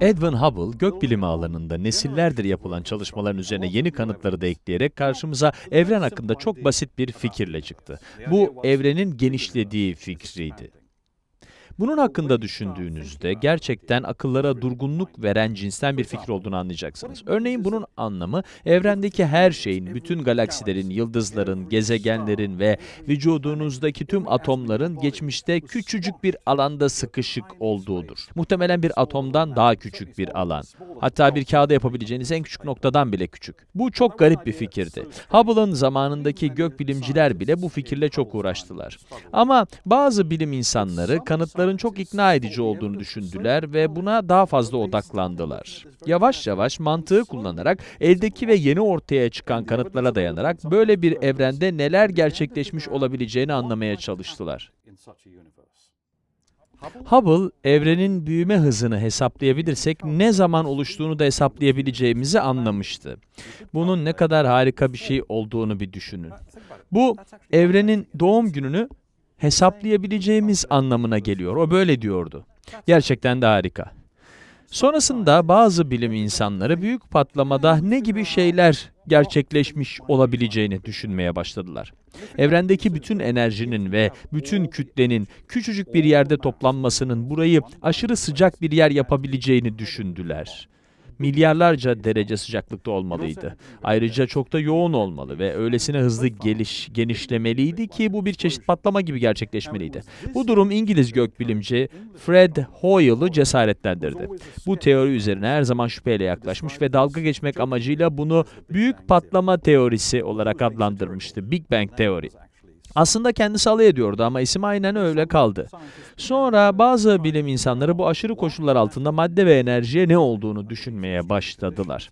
Edwin Hubble, gökbilimi alanında nesillerdir yapılan çalışmaların üzerine yeni kanıtları da ekleyerek karşımıza evren hakkında çok basit bir fikirle çıktı. Bu evrenin genişlediği fikriydi. Bunun hakkında düşündüğünüzde gerçekten akıllara durgunluk veren cinsten bir fikir olduğunu anlayacaksınız. Örneğin bunun anlamı evrendeki her şeyin, bütün galaksilerin, yıldızların, gezegenlerin ve vücudunuzdaki tüm atomların geçmişte küçücük bir alanda sıkışık olduğudur. Muhtemelen bir atomdan daha küçük bir alan. Hatta bir kağıda yapabileceğiniz en küçük noktadan bile küçük. Bu çok garip bir fikirdi. Hubble'ın zamanındaki gök bilimciler bile bu fikirle çok uğraştılar. Ama bazı bilim insanları kanıtları fiyatların çok ikna edici olduğunu düşündüler ve buna daha fazla odaklandılar. Yavaş yavaş mantığı kullanarak eldeki ve yeni ortaya çıkan kanıtlara dayanarak böyle bir evrende neler gerçekleşmiş olabileceğini anlamaya çalıştılar. Hubble, evrenin büyüme hızını hesaplayabilirsek ne zaman oluştuğunu da hesaplayabileceğimizi anlamıştı. Bunun ne kadar harika bir şey olduğunu bir düşünün. Bu, evrenin doğum gününü hesaplayabileceğimiz anlamına geliyor. O böyle diyordu. Gerçekten de harika. Sonrasında bazı bilim insanları büyük patlamada ne gibi şeyler gerçekleşmiş olabileceğini düşünmeye başladılar. Evrendeki bütün enerjinin ve bütün kütlenin küçücük bir yerde toplanmasının burayı aşırı sıcak bir yer yapabileceğini düşündüler milyarlarca derece sıcaklıkta olmalıydı. Ayrıca çok da yoğun olmalı ve öylesine hızlı geliş genişlemeliydi ki bu bir çeşit patlama gibi gerçekleşmeliydi. Bu durum İngiliz gökbilimci Fred Hoyle'ı cesaretlendirdi. Bu teori üzerine her zaman şüpheyle yaklaşmış ve dalga geçmek amacıyla bunu büyük patlama teorisi olarak adlandırmıştı. Big Bang teori. Aslında kendisi alay ediyordu ama isim aynen öyle kaldı. Sonra bazı bilim insanları bu aşırı koşullar altında madde ve enerjiye ne olduğunu düşünmeye başladılar.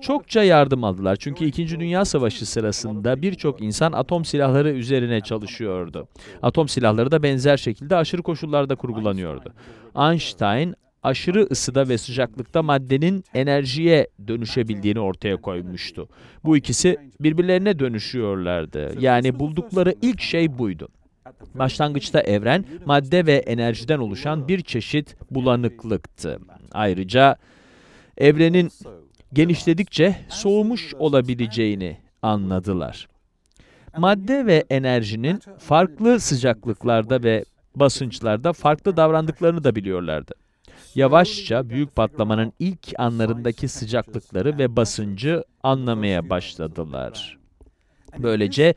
Çokça yardım aldılar çünkü 2. Dünya Savaşı sırasında birçok insan atom silahları üzerine çalışıyordu. Atom silahları da benzer şekilde aşırı koşullarda kurgulanıyordu. Einstein aşırı ısıda ve sıcaklıkta maddenin enerjiye dönüşebildiğini ortaya koymuştu. Bu ikisi birbirlerine dönüşüyorlardı. Yani buldukları ilk şey buydu. Başlangıçta evren madde ve enerjiden oluşan bir çeşit bulanıklıktı. Ayrıca evrenin genişledikçe soğumuş olabileceğini anladılar. Madde ve enerjinin farklı sıcaklıklarda ve basınçlarda farklı davrandıklarını da biliyorlardı. Yavaşça büyük patlamanın ilk anlarındaki sıcaklıkları ve basıncı anlamaya başladılar. Böylece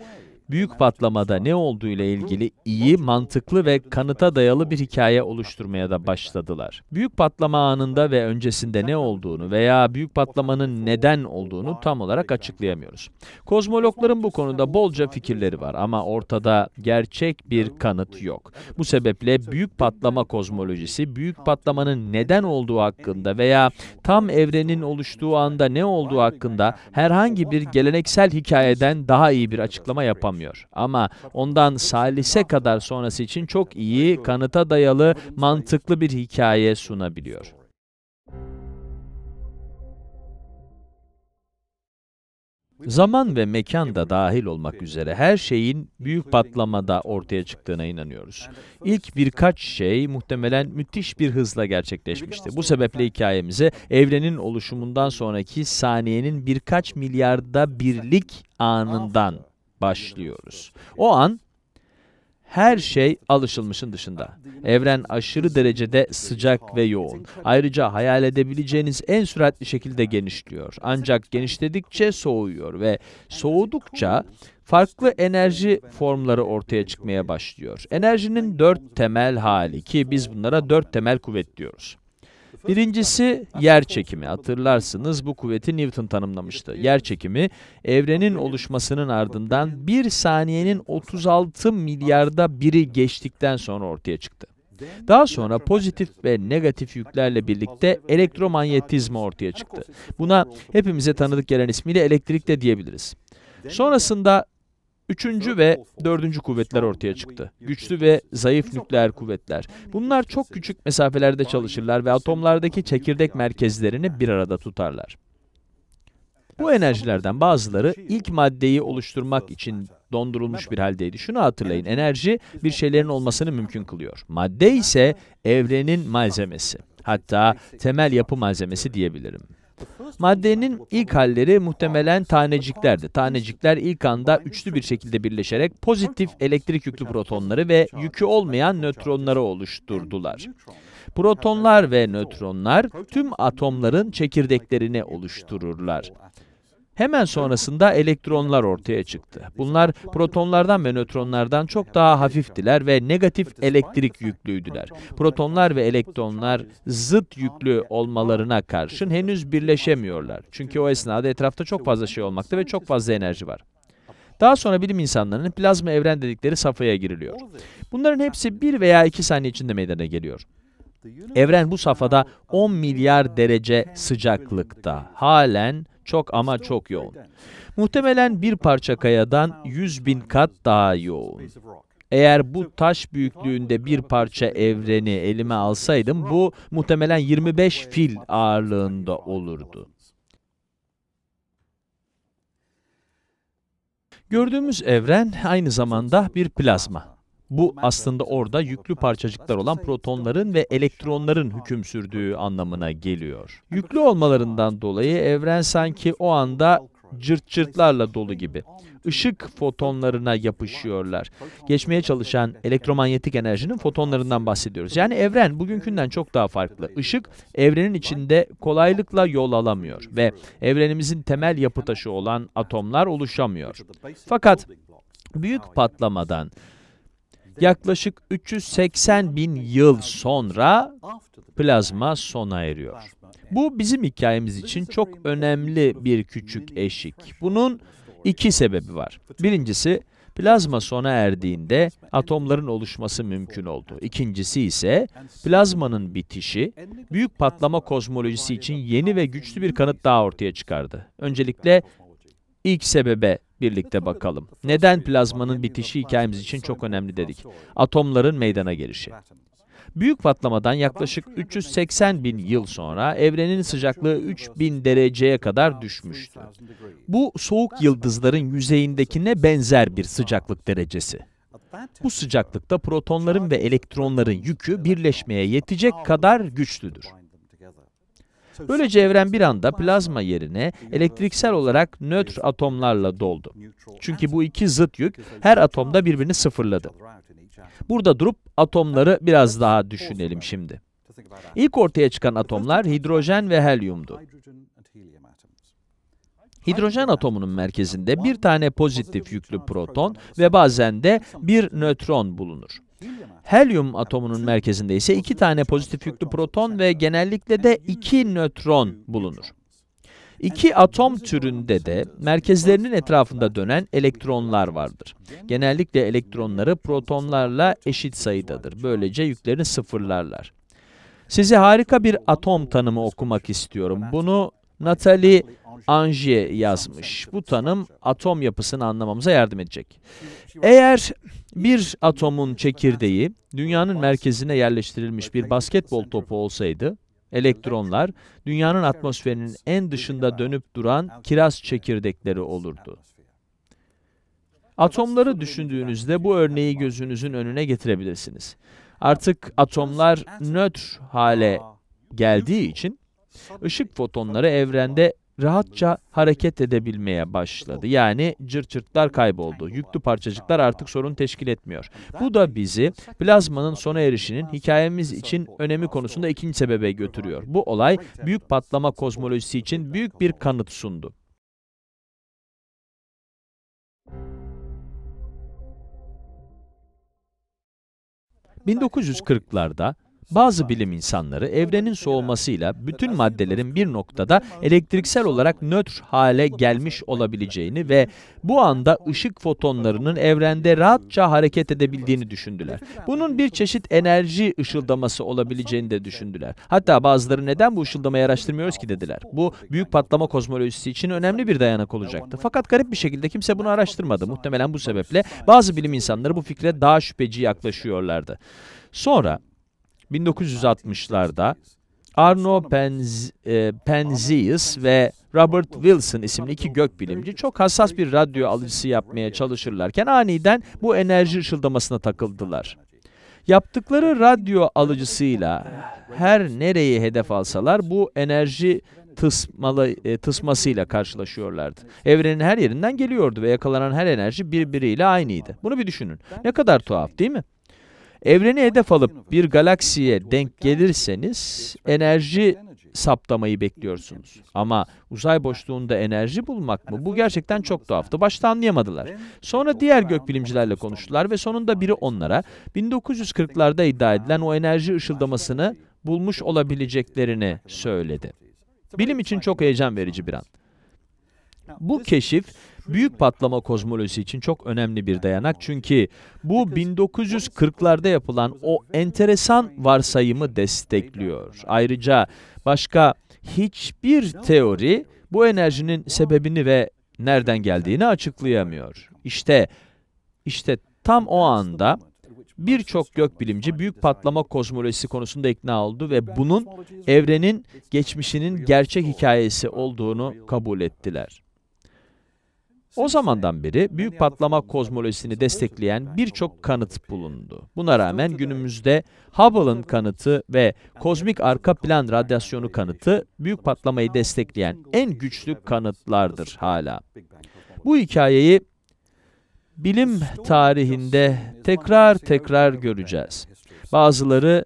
büyük patlamada ne olduğu ile ilgili iyi, mantıklı ve kanıta dayalı bir hikaye oluşturmaya da başladılar. Büyük patlama anında ve öncesinde ne olduğunu veya büyük patlamanın neden olduğunu tam olarak açıklayamıyoruz. Kozmologların bu konuda bolca fikirleri var ama ortada gerçek bir kanıt yok. Bu sebeple büyük patlama kozmolojisi büyük patlamanın neden olduğu hakkında veya tam evrenin oluştuğu anda ne olduğu hakkında herhangi bir geleneksel hikayeden daha iyi bir açıklama yapamıyor kullanmıyor. Ama ondan salise kadar sonrası için çok iyi, kanıta dayalı, mantıklı bir hikaye sunabiliyor. Zaman ve mekan da dahil olmak üzere her şeyin büyük patlamada ortaya çıktığına inanıyoruz. İlk birkaç şey muhtemelen müthiş bir hızla gerçekleşmişti. Bu sebeple hikayemizi evrenin oluşumundan sonraki saniyenin birkaç milyarda birlik anından başlıyoruz. O an her şey alışılmışın dışında. Evren aşırı derecede sıcak ve yoğun. Ayrıca hayal edebileceğiniz en süratli şekilde genişliyor. Ancak genişledikçe soğuyor ve soğudukça farklı enerji formları ortaya çıkmaya başlıyor. Enerjinin dört temel hali ki biz bunlara dört temel kuvvet diyoruz. Birincisi yer çekimi. Hatırlarsınız bu kuvveti Newton tanımlamıştı. Yer çekimi evrenin oluşmasının ardından bir saniyenin 36 milyarda biri geçtikten sonra ortaya çıktı. Daha sonra pozitif ve negatif yüklerle birlikte elektromanyetizma ortaya çıktı. Buna hepimize tanıdık gelen ismiyle elektrik de diyebiliriz. Sonrasında Üçüncü ve dördüncü kuvvetler ortaya çıktı. Güçlü ve zayıf nükleer kuvvetler. Bunlar çok küçük mesafelerde çalışırlar ve atomlardaki çekirdek merkezlerini bir arada tutarlar. Bu enerjilerden bazıları ilk maddeyi oluşturmak için dondurulmuş bir haldeydi. Şunu hatırlayın, enerji bir şeylerin olmasını mümkün kılıyor. Madde ise evrenin malzemesi, hatta temel yapı malzemesi diyebilirim. Maddenin ilk halleri muhtemelen taneciklerdi. Tanecikler ilk anda üçlü bir şekilde birleşerek pozitif elektrik yüklü protonları ve yükü olmayan nötronları oluşturdular. Protonlar ve nötronlar tüm atomların çekirdeklerini oluştururlar. Hemen sonrasında elektronlar ortaya çıktı. Bunlar protonlardan ve nötronlardan çok daha hafiftiler ve negatif elektrik yüklüydüler. Protonlar ve elektronlar zıt yüklü olmalarına karşın henüz birleşemiyorlar. Çünkü o esnada etrafta çok fazla şey olmakta ve çok fazla enerji var. Daha sonra bilim insanlarının plazma evren dedikleri safhaya giriliyor. Bunların hepsi bir veya iki saniye içinde meydana geliyor. Evren bu safhada 10 milyar derece sıcaklıkta halen çok ama çok yoğun. Muhtemelen bir parça kayadan 100 bin kat daha yoğun. Eğer bu taş büyüklüğünde bir parça evreni elime alsaydım bu muhtemelen 25 fil ağırlığında olurdu. Gördüğümüz evren aynı zamanda bir plazma. Bu aslında orada yüklü parçacıklar olan protonların ve elektronların hüküm sürdüğü anlamına geliyor. Yüklü olmalarından dolayı evren sanki o anda cırt cırtlarla dolu gibi. Işık fotonlarına yapışıyorlar. Geçmeye çalışan elektromanyetik enerjinin fotonlarından bahsediyoruz. Yani evren bugünkünden çok daha farklı. Işık evrenin içinde kolaylıkla yol alamıyor ve evrenimizin temel yapı taşı olan atomlar oluşamıyor. Fakat büyük patlamadan yaklaşık 380 bin yıl sonra plazma sona eriyor. Bu bizim hikayemiz için çok önemli bir küçük eşik. Bunun iki sebebi var. Birincisi, plazma sona erdiğinde atomların oluşması mümkün oldu. İkincisi ise plazmanın bitişi büyük patlama kozmolojisi için yeni ve güçlü bir kanıt daha ortaya çıkardı. Öncelikle ilk sebebe birlikte bakalım. Neden plazmanın bitişi hikayemiz için çok önemli dedik? Atomların meydana gelişi. Büyük patlamadan yaklaşık 380 bin yıl sonra evrenin sıcaklığı 3000 dereceye kadar düşmüştü. Bu soğuk yıldızların yüzeyindekine benzer bir sıcaklık derecesi. Bu sıcaklıkta protonların ve elektronların yükü birleşmeye yetecek kadar güçlüdür. Böylece evren bir anda plazma yerine elektriksel olarak nötr atomlarla doldu. Çünkü bu iki zıt yük her atomda birbirini sıfırladı. Burada durup atomları biraz daha düşünelim şimdi. İlk ortaya çıkan atomlar hidrojen ve helyumdu. Hidrojen atomunun merkezinde bir tane pozitif yüklü proton ve bazen de bir nötron bulunur. Helyum atomunun merkezinde ise iki tane pozitif yüklü proton ve genellikle de iki nötron bulunur. İki atom türünde de merkezlerinin etrafında dönen elektronlar vardır. Genellikle elektronları protonlarla eşit sayıdadır. Böylece yüklerini sıfırlarlar. Size harika bir atom tanımı okumak istiyorum. Bunu Natalie Angier yazmış. Bu tanım atom yapısını anlamamıza yardım edecek. Eğer bir atomun çekirdeği dünyanın merkezine yerleştirilmiş bir basketbol topu olsaydı, elektronlar dünyanın atmosferinin en dışında dönüp duran kiraz çekirdekleri olurdu. Atomları düşündüğünüzde bu örneği gözünüzün önüne getirebilirsiniz. Artık atomlar nötr hale geldiği için Işık fotonları evrende rahatça hareket edebilmeye başladı. Yani cırçırtlar kayboldu. Yüklü parçacıklar artık sorun teşkil etmiyor. Bu da bizi plazmanın sona erişinin hikayemiz için önemi konusunda ikinci sebebe götürüyor. Bu olay büyük patlama kozmolojisi için büyük bir kanıt sundu. ...1940'larda bazı bilim insanları evrenin soğumasıyla bütün maddelerin bir noktada elektriksel olarak nötr hale gelmiş olabileceğini ve bu anda ışık fotonlarının evrende rahatça hareket edebildiğini düşündüler. Bunun bir çeşit enerji ışıldaması olabileceğini de düşündüler. Hatta bazıları neden bu ışıldamayı araştırmıyoruz ki dediler. Bu büyük patlama kozmolojisi için önemli bir dayanak olacaktı. Fakat garip bir şekilde kimse bunu araştırmadı. Muhtemelen bu sebeple bazı bilim insanları bu fikre daha şüpheci yaklaşıyorlardı. Sonra 1960'larda Arno Penz, e, Penzias ve Robert Wilson isimli iki gökbilimci çok hassas bir radyo alıcısı yapmaya çalışırlarken aniden bu enerji ışıldamasına takıldılar. Yaptıkları radyo alıcısıyla her nereyi hedef alsalar bu enerji tısmalı, e, tısmasıyla karşılaşıyorlardı. Evrenin her yerinden geliyordu ve yakalanan her enerji birbiriyle aynıydı. Bunu bir düşünün. Ne kadar tuhaf değil mi? Evreni hedef alıp bir galaksiye denk gelirseniz enerji saptamayı bekliyorsunuz. Ama uzay boşluğunda enerji bulmak mı? Bu gerçekten çok tuhaftı. Başta anlayamadılar. Sonra diğer gökbilimcilerle konuştular ve sonunda biri onlara 1940'larda iddia edilen o enerji ışıldamasını bulmuş olabileceklerini söyledi. Bilim için çok heyecan verici bir an. Bu keşif büyük patlama kozmolojisi için çok önemli bir dayanak. Çünkü bu 1940'larda yapılan o enteresan varsayımı destekliyor. Ayrıca başka hiçbir teori bu enerjinin sebebini ve nereden geldiğini açıklayamıyor. İşte işte tam o anda birçok gökbilimci büyük patlama kozmolojisi konusunda ikna oldu ve bunun evrenin geçmişinin gerçek hikayesi olduğunu kabul ettiler. O zamandan beri büyük patlama kozmolojisini destekleyen birçok kanıt bulundu. Buna rağmen günümüzde Hubble'ın kanıtı ve kozmik arka plan radyasyonu kanıtı büyük patlamayı destekleyen en güçlü kanıtlardır hala. Bu hikayeyi bilim tarihinde tekrar tekrar göreceğiz. Bazıları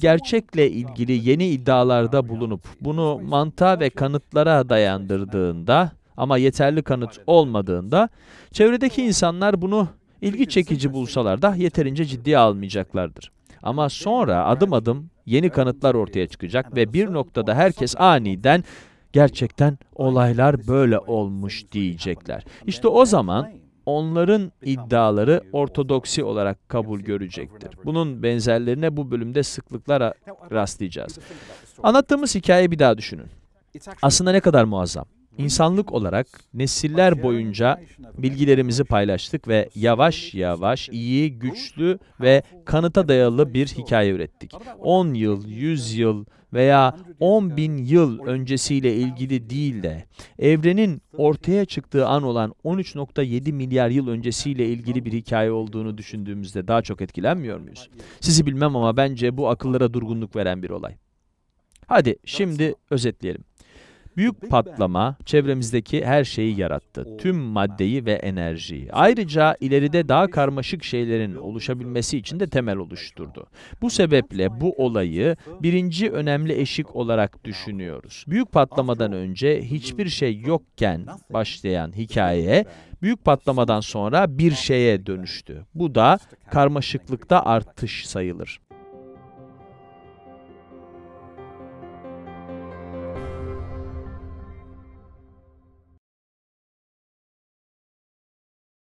gerçekle ilgili yeni iddialarda bulunup bunu mantığa ve kanıtlara dayandırdığında ama yeterli kanıt olmadığında çevredeki insanlar bunu ilgi çekici bulsalar da yeterince ciddiye almayacaklardır. Ama sonra adım adım yeni kanıtlar ortaya çıkacak ve bir noktada herkes aniden gerçekten olaylar böyle olmuş diyecekler. İşte o zaman onların iddiaları ortodoksi olarak kabul görecektir. Bunun benzerlerine bu bölümde sıklıkla rastlayacağız. Anlattığımız hikayeyi bir daha düşünün. Aslında ne kadar muazzam. İnsanlık olarak nesiller boyunca bilgilerimizi paylaştık ve yavaş yavaş iyi, güçlü ve kanıta dayalı bir hikaye ürettik. 10 yıl, 100 yıl veya 10 bin yıl öncesiyle ilgili değil de evrenin ortaya çıktığı an olan 13.7 milyar yıl öncesiyle ilgili bir hikaye olduğunu düşündüğümüzde daha çok etkilenmiyor muyuz? Sizi bilmem ama bence bu akıllara durgunluk veren bir olay. Hadi şimdi özetleyelim. Büyük patlama çevremizdeki her şeyi yarattı. Oh Tüm maddeyi ve enerjiyi. Ayrıca ileride daha karmaşık şeylerin oluşabilmesi için de temel oluşturdu. Bu sebeple oh bu olayı birinci önemli eşik olarak düşünüyoruz. Büyük patlamadan önce hiçbir şey yokken başlayan hikaye büyük patlamadan sonra bir şeye dönüştü. Bu da karmaşıklıkta artış sayılır.